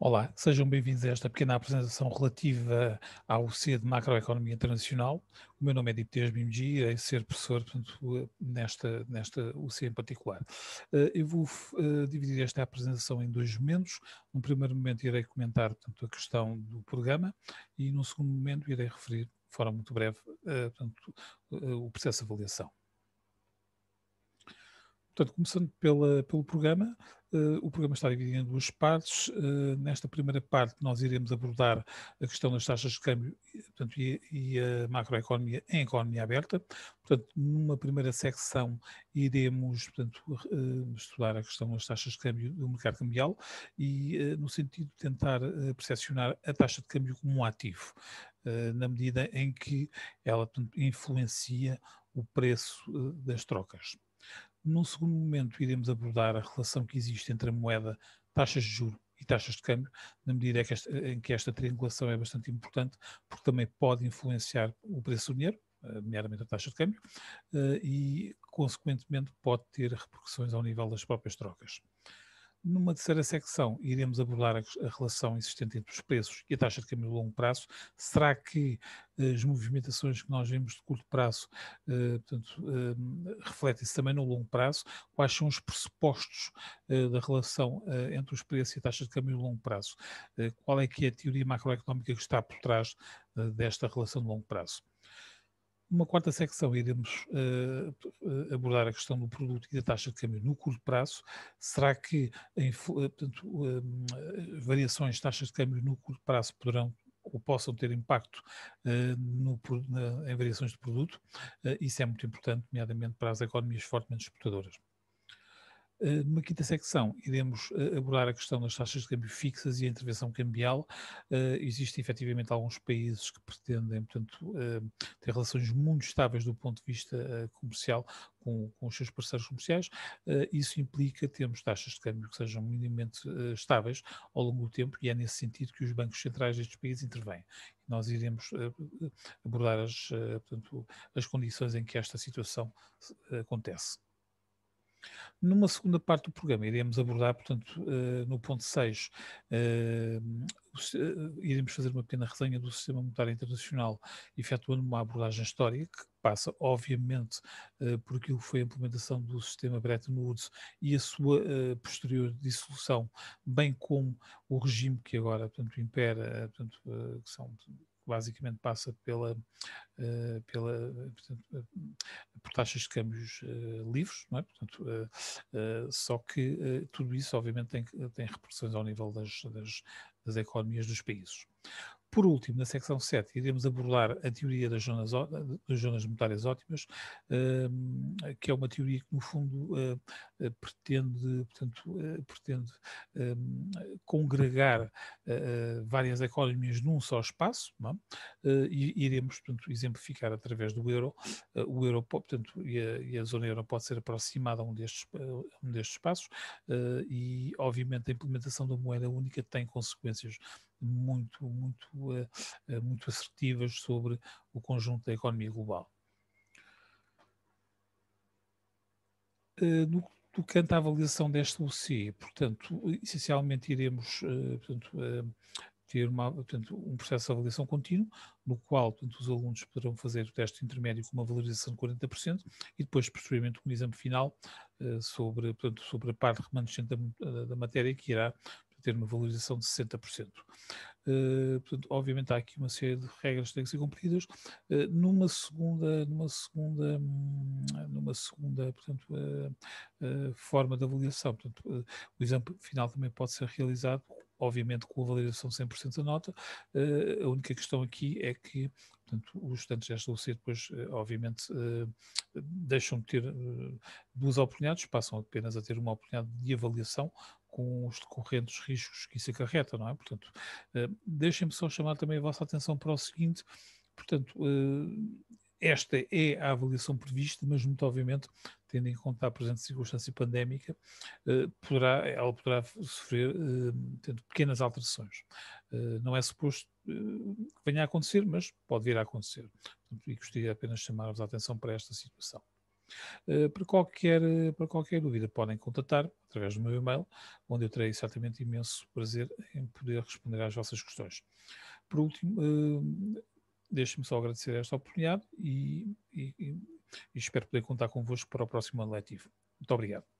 Olá, sejam bem-vindos a esta pequena apresentação relativa ao C de Macroeconomia Internacional. O meu nome é Dipteus Bimji, irei ser professor portanto, nesta, nesta UC em particular. Eh, eu vou eh, dividir esta apresentação em dois momentos. Num primeiro momento irei comentar portanto, a questão do programa e no segundo momento irei referir, de forma muito breve, eh, portanto, o processo de avaliação. Portanto, começando pela, pelo programa, uh, o programa está dividido em duas partes. Uh, nesta primeira parte, nós iremos abordar a questão das taxas de câmbio portanto, e, e a macroeconomia em economia aberta. Portanto, numa primeira secção, iremos portanto, uh, estudar a questão das taxas de câmbio do mercado cambial e no sentido de tentar percepcionar a taxa de câmbio como um ativo, na medida em que ela portanto, influencia o preço das trocas. Num segundo momento, iremos abordar a relação que existe entre a moeda, taxas de juros e taxas de câmbio, na medida que esta, em que esta triangulação é bastante importante, porque também pode influenciar o preço do dinheiro, eh, nomeadamente a taxa de câmbio, eh, e, consequentemente, pode ter repercussões ao nível das próprias trocas. Numa terceira secção, iremos abordar a, relação existente entre os preços e a taxa de câmbio a longo prazo. Será que eh, as movimentações que nós vemos de curto prazo eh, portanto, eh, refletem-se também no longo prazo? Quais são os pressupostos da relação entre os preços e a taxa de câmbio a longo prazo? qual é que é a teoria macroeconómica que está por trás desta relação de longo prazo? Uma quarta secção iremos uh, abordar a questão do produto e da taxa de câmbio no curto prazo. Será que em, eh, portanto, eh, variações de taxas de câmbio no curto prazo poderão ou possam ter impacto uh, no, na, em variações de produto? Uh, isso é muito importante, nomeadamente para as economias fortemente exportadoras. Eh, numa quinta secção, iremos eh, abordar a questão das taxas de câmbio fixas e a intervenção cambial. Eh, existem efetivamente alguns países que pretendem, portanto, ter relações muito estáveis do ponto de vista comercial com, com os seus parceiros comerciais. Isso implica termos taxas de câmbio que sejam minimamente estáveis ao longo do tempo e é nesse sentido que os bancos centrais destes países intervêm nós iremos abordar as, portanto, as condições em que esta situação acontece. Numa segunda parte do programa, iremos abordar, portanto, eh, no ponto 6, eh, eh, iremos fazer uma pequena resenha do sistema monetário internacional, efetuando uma abordagem histórica que passa, obviamente, por aquilo que foi a implementação do sistema Bretton Woods e a sua posterior dissolução, bem como o regime que agora, portanto, impera, portanto, que são basicamente passa pela, uh, pela portanto, eh, por taxas de câmbios uh, livres, é? portanto, uh, só que tudo isso obviamente tem, tem repercussões ao nível das, das, das economias dos países. Por último, na secção 7, iremos abordar a teoria das zonas, das zonas monetárias ótimas, hum, que é uma teoria que, no fundo, eh, eh, pretende, portanto, eh, pretende hum, congregar várias economias num só espaço, é? e iremos, portanto, exemplificar através do euro. O euro, portanto, e a, zona euro pode ser aproximada a um destes, a um destes espaços, e, obviamente, a implementação da moeda única tem consequências muito, muito, eh, eh, muito assertivas sobre o conjunto da economia global. Eh, no tocante à avaliação desta OCE, portanto, essencialmente iremos portanto, ter uma, portanto, um processo de avaliação contínuo, no qual portanto, os alunos poderão fazer o teste intermédio com uma valorização de 40% e depois, posteriormente, um exame final sobre, portanto, sobre a parte remanescente da, da matéria que irá ter uma valorização de 60%. Eh, portanto, obviamente há aqui uma série de regras que têm que ser cumpridas. Eh, numa segunda, numa segunda, hum, numa segunda, portanto, eh, forma de avaliação, portanto, o exame final também pode ser realizado, obviamente com a validação 100% da nota. a única questão aqui é que Portanto, os estudantes já estão a ser, depois, obviamente, deixam de ter duas oportunidades, passam apenas a ter uma oportunidade de avaliação com os decorrentes riscos que isso acarreta, não é? Portanto, eh, deixem-me só chamar também a vossa atenção para o seguinte, portanto, eh, esta é a avaliação prevista, mas muito obviamente, tendo em conta a presente circunstância pandémica, eh, poderá, ela poderá sofrer tendo pequenas alterações. Não é suposto que venha a acontecer, mas pode vir a acontecer. e gostaria apenas de chamar-vos a atenção para esta situação. Eh, para, qualquer, eh, para qualquer dúvida, podem contatar através do meu e-mail, onde eu terei certamente imenso prazer em poder responder às vossas questões. Por último, eh, deixe-me só agradecer esta oportunidade e, e, e espero poder contar convosco para o próximo ano letivo. Muito obrigado.